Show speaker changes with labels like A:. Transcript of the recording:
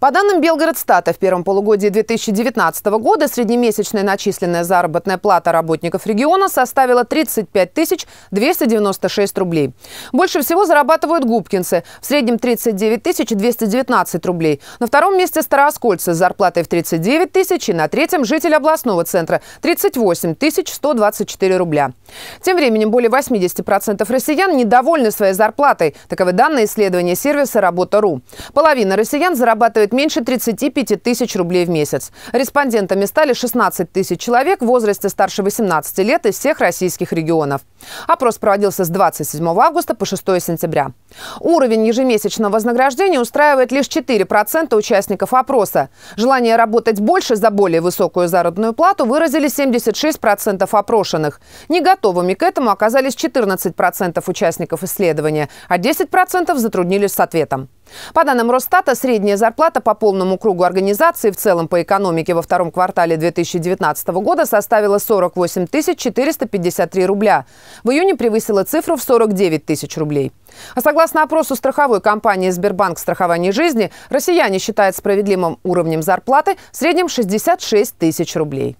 A: По данным Белгородстата, в первом полугодии 2019 года среднемесячная начисленная заработная плата работников региона составила 35 296 рублей. Больше всего зарабатывают губкинцы – в среднем 39 219 рублей. На втором месте старооскольцы с зарплатой в 39 тысяч и на третьем житель областного центра – 38 124 рубля. Тем временем более 80% россиян недовольны своей зарплатой. Таковы данные исследования сервиса «Работа.ру». Половина россиян зарабатывает стоит меньше 35 тысяч рублей в месяц. Респондентами стали 16 тысяч человек в возрасте старше 18 лет из всех российских регионов. Опрос проводился с 27 августа по 6 сентября. Уровень ежемесячного вознаграждения устраивает лишь 4% участников опроса. Желание работать больше за более высокую заработную плату выразили 76% опрошенных. Не готовыми к этому оказались 14% участников исследования, а 10% затруднились с ответом. По данным Росстата, средняя зарплата по полному кругу организации в целом по экономике во втором квартале 2019 года составила 48 453 рубля. В июне превысила цифру в 49 тысяч рублей. А согласно опросу страховой компании «Сбербанк страхование жизни», россияне считают справедливым уровнем зарплаты в среднем 66 тысяч рублей.